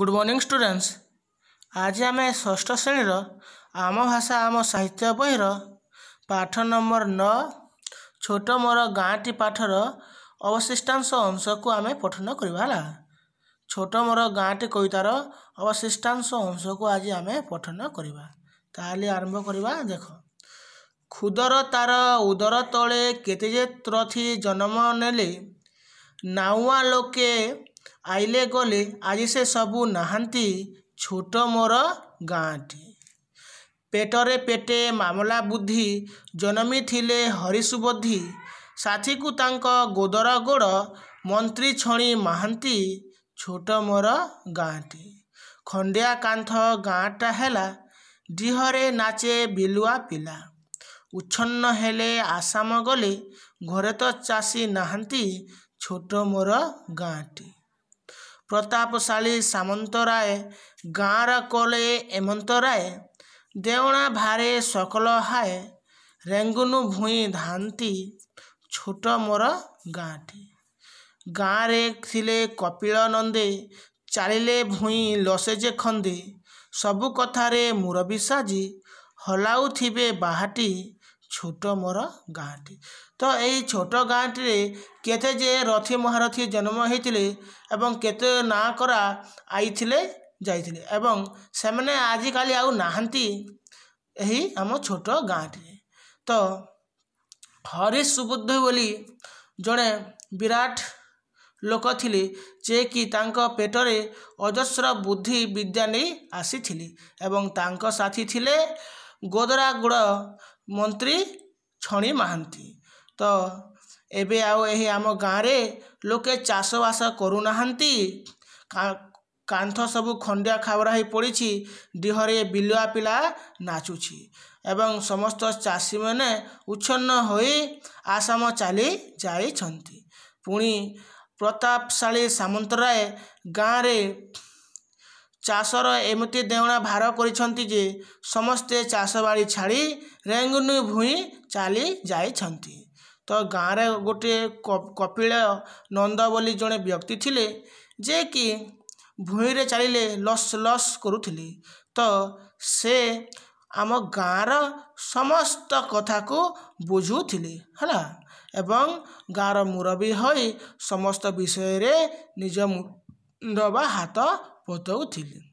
good morning students ଆଜି ଆମେ ଷଷ୍ଠ ଶ୍ରେଣୀର ଆମ ଭାଷା ଆମ ସାହିତ୍ୟ ବହିର ପାଠ ନମ୍ବର ନଅ ଛୋଟ ମୋର ଗାଁଟି ପାଠର ଅବଶିଷ୍ଟାଂଶ ଅଂଶକୁ ଆମେ ପଠନ କରିବା ହେଲା ଛୋଟ ମୋର ଗାଁଟି କବିତାର ଅବଶିଷ୍ଟାଂଶ ଅଂଶକୁ ଆଜି ଆମେ ପଠନ କରିବା ତାହେଲେ ଆରମ୍ଭ କରିବା ଦେଖ ଖୁଦର ତାର ଉଦର ତଳେ କେତେ ଯେ ତ୍ରଥି ଜନ୍ମ ନେଲେ ନାଉଆ ଆଇଲେ ଗଲେ ଆଜି ସେ ସବୁ ନାହାନ୍ତି ଛୋଟ ମୋର ଗାଁଟି ପେଟରେ ପେଟେ ମାମଲା ବୁଦ୍ଧି ଜନମିଥିଲେ ହରିସୁବୋଧି ସାଥିକୁ ତାଙ୍କ ଗୋଦର ଗୋଡ଼ ମନ୍ତ୍ରୀ ଛଣି ମାହାନ୍ତି ଛୋଟ ମୋର ଗାଁଟି ଖଣ୍ଡିଆ କାନ୍ଥ ଗାଁଟା ହେଲା ଦିହରେ ନାଚେ ବିଲୁଆ ପିଲା ଉଚ୍ଛନ୍ନ ହେଲେ ଆସାମ ଗଲେ ଘରେ ତ ଚାଷୀ ନାହାନ୍ତି ଛୋଟ ମୋର ଗାଁଟି ପ୍ରତାପଶାଳୀ ସାମନ୍ତରାୟ ଗାଁର କଲେ ଏମନ୍ତରାୟ ରାୟ ଦେଉଣା ଭାରେ ସକଲ ହାଏ ରେଙ୍ଗୁନୁ ଭୂଇଁ ଧାନ୍ତି ଛୋଟ ମୋର ଗାଁଟି ଗାଁରେ ଥିଲେ କପିଳ ନନ୍ଦେ ଚାଲିଲେ ଭୂଇଁ ଲସେଜେ ଖନ୍ଦେ ସବୁ କଥାରେ ମୁରବି ସାଜି ହଲାଉଥିବେ ବାହାଟି ଛୋଟ ମୋର ଗାଁଟି ତ ଏଇ ଛୋଟ ଗାଁଟିରେ କେତେ ଯେ ରଥୀ ମହାରଥୀ ଜନ୍ମ ହେଇଥିଲେ ଏବଂ କେତେ ନାଁ କରା ଆଇଥିଲେ ଯାଇଥିଲେ ଏବଂ ସେମାନେ ଆଜିକାଲି ଆଉ ନାହାନ୍ତି ଏହି ଆମ ଛୋଟ ଗାଁଟିରେ ତ ହରିଶ ସୁବୁଦ୍ଧ ବୋଲି ଜଣେ ବିରାଟ ଲୋକ ଥିଲେ ଯିଏକି ତାଙ୍କ ପେଟରେ ଅଜସ୍ର ବୁଦ୍ଧି ବିଦ୍ୟା ନେଇ ଆସିଥିଲେ ଏବଂ ତାଙ୍କ ସାଥୀ ଥିଲେ ଗୋଦରାଗୁଡ଼ ମନ୍ତ୍ରୀ ଛଣି ମହାନ୍ତି ତ ଏବେ ଆଉ ଏହି ଆମ ଗାଁରେ ଲୋକେ ଚାଷବାସ କରୁନାହାନ୍ତି କାନ୍ଥ ସବୁ ଖଣ୍ଡିଆ ଖାବରା ହୋଇ ପଡ଼ିଛି ଦେହରେ ବିଲୁଆ ପିଲା ନାଚୁଛି ଏବଂ ସମସ୍ତ ଚାଷୀମାନେ ଉଚ୍ଛନ୍ନ ହୋଇ ଆସାମ ଚାଲି ଯାଇଛନ୍ତି ପୁଣି ପ୍ରତାପଶାଳୀ ସାମନ୍ତରାୟ ଗାଁରେ ଚାଷର ଏମିତି ଦେଉଣା ଭାର କରିଛନ୍ତି ଯେ ସମସ୍ତେ ଚାଷବାଡ଼ି ଛାଡ଼ି ରେଙ୍ଗୁନି ଭୂଇଁ ଚାଲି ଯାଇଛନ୍ତି ତ ଗାଁରେ ଗୋଟିଏ କପିଳ ନନ୍ଦ ବୋଲି ଜଣେ ବ୍ୟକ୍ତି ଥିଲେ ଯେ କି ଭୂଇଁରେ ଚାଲିଲେ ଲସ୍ ଲସ୍ କରୁଥିଲେ ତ ସେ ଆମ ଗାଁର ସମସ୍ତ କଥାକୁ ବୁଝୁଥିଲେ ହେଲା ଏବଂ ଗାଁର ମୁରବୀ ହୋଇ ସମସ୍ତ ବିଷୟରେ ନିଜ ମୁଣ୍ଡ ବା ହାତ 我倒不提。